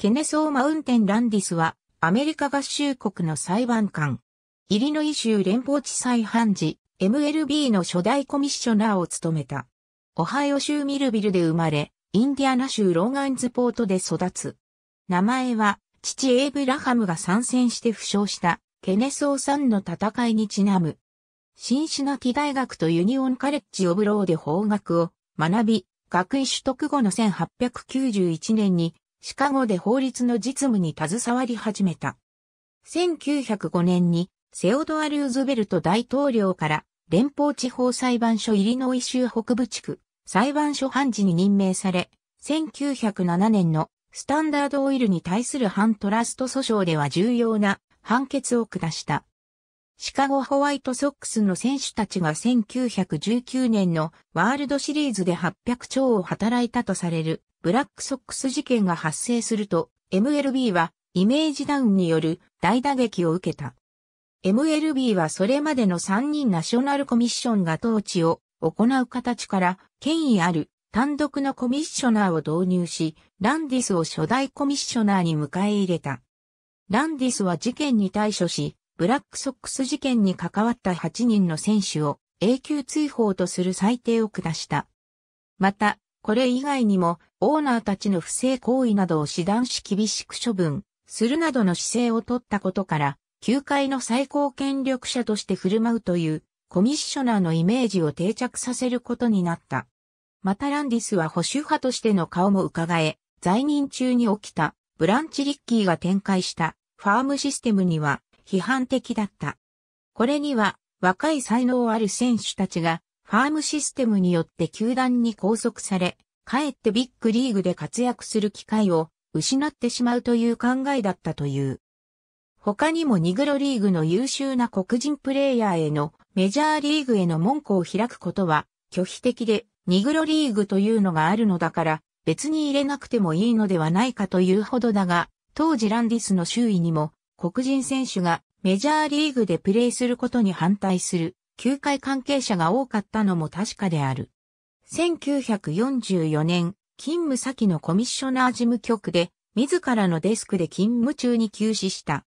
ケネソー・マウンテン・ランディスは、アメリカ合衆国の裁判官。イリノイ州連邦地裁判事、MLB の初代コミッショナーを務めた。オハイオ州ミルビルで生まれ、インディアナ州ローガンズポートで育つ。名前は、父エイブラハムが参戦して負傷した、ケネソーさんの戦いにちなむ。シンシナティ大学とユニオンカレッジオブローで法学を学び、学位取得後の1891年にシカゴで法律の実務に携わり始めた。1905年にセオドア・ルーズベルト大統領から連邦地方裁判所イリノイ州北部地区裁判所判事に任命され、1907年のスタンダードオイルに対する反トラスト訴訟では重要な判決を下した。シカゴホワイトソックスの選手たちが1919年のワールドシリーズで800兆を働いたとされるブラックソックス事件が発生すると MLB はイメージダウンによる大打撃を受けた。MLB はそれまでの3人ナショナルコミッションが統治を行う形から権威ある単独のコミッショナーを導入し、ランディスを初代コミッショナーに迎え入れた。ランディスは事件に対処し、ブラックソックス事件に関わった8人の選手を永久追放とする裁定を下した。また、これ以外にも、オーナーたちの不正行為などを指断し厳しく処分するなどの姿勢を取ったことから、球界の最高権力者として振る舞うというコミッショナーのイメージを定着させることになった。またランディスは保守派としての顔も伺え、在任中に起きたブランチ・リッキーが展開したファームシステムには批判的だった。これには若い才能ある選手たちがファームシステムによって球団に拘束され、かえってビッグリーグで活躍する機会を失ってしまうという考えだったという。他にもニグロリーグの優秀な黒人プレイヤーへのメジャーリーグへの門戸を開くことは拒否的で、ニグロリーグというのがあるのだから別に入れなくてもいいのではないかというほどだが、当時ランディスの周囲にも黒人選手がメジャーリーグでプレーすることに反対する球界関係者が多かったのも確かである。1944年、勤務先のコミッショナー事務局で、自らのデスクで勤務中に休止した。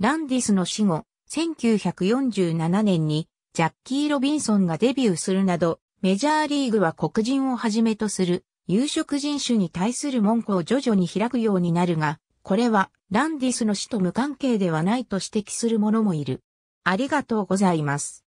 ランディスの死後、1947年にジャッキー・ロビンソンがデビューするなど、メジャーリーグは黒人をはじめとする有色人種に対する文句を徐々に開くようになるが、これはランディスの死と無関係ではないと指摘する者もいる。ありがとうございます。